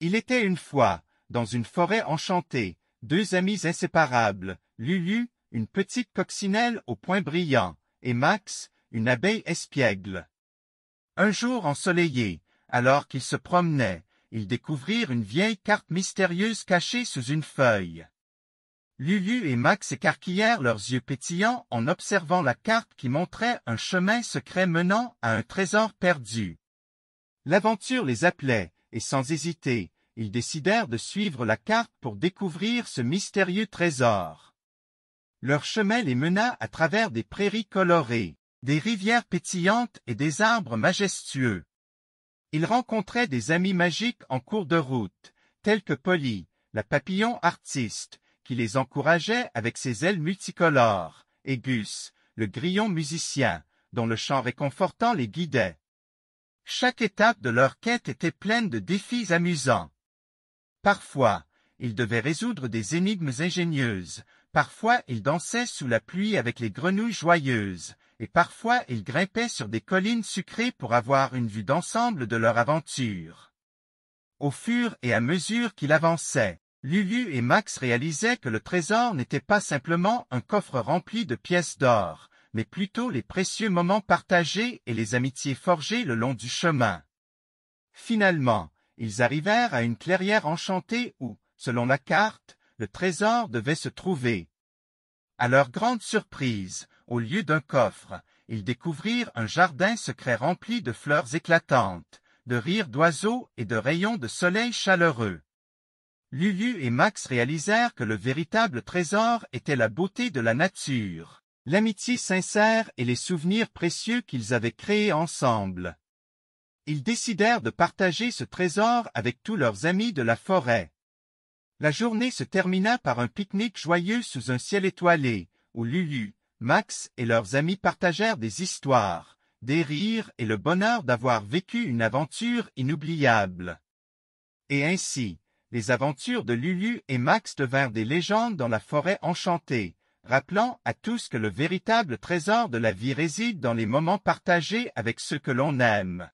Il était une fois, dans une forêt enchantée, deux amis inséparables, Lulu, une petite coccinelle au point brillant, et Max, une abeille espiègle. Un jour ensoleillé, alors qu'ils se promenaient, ils découvrirent une vieille carte mystérieuse cachée sous une feuille. Lulu et Max écarquillèrent leurs yeux pétillants en observant la carte qui montrait un chemin secret menant à un trésor perdu. L'aventure les appelait, et sans hésiter, ils décidèrent de suivre la carte pour découvrir ce mystérieux trésor. Leur chemin les mena à travers des prairies colorées, des rivières pétillantes et des arbres majestueux. Ils rencontraient des amis magiques en cours de route, tels que Polly, la papillon artiste, qui les encourageait avec ses ailes multicolores, et Gus, le grillon musicien, dont le chant réconfortant les guidait. Chaque étape de leur quête était pleine de défis amusants. Parfois, ils devaient résoudre des énigmes ingénieuses, parfois ils dansaient sous la pluie avec les grenouilles joyeuses, et parfois ils grimpaient sur des collines sucrées pour avoir une vue d'ensemble de leur aventure. Au fur et à mesure qu'il avançait, Lulu et Max réalisaient que le trésor n'était pas simplement un coffre rempli de pièces d'or, mais plutôt les précieux moments partagés et les amitiés forgées le long du chemin. Finalement, ils arrivèrent à une clairière enchantée où, selon la carte, le trésor devait se trouver. À leur grande surprise, au lieu d'un coffre, ils découvrirent un jardin secret rempli de fleurs éclatantes, de rires d'oiseaux et de rayons de soleil chaleureux. Lulu et Max réalisèrent que le véritable trésor était la beauté de la nature l'amitié sincère et les souvenirs précieux qu'ils avaient créés ensemble. Ils décidèrent de partager ce trésor avec tous leurs amis de la forêt. La journée se termina par un pique-nique joyeux sous un ciel étoilé, où Lulu, Max et leurs amis partagèrent des histoires, des rires et le bonheur d'avoir vécu une aventure inoubliable. Et ainsi, les aventures de Lulu et Max devinrent des légendes dans la forêt enchantée, rappelant à tous que le véritable trésor de la vie réside dans les moments partagés avec ceux que l'on aime.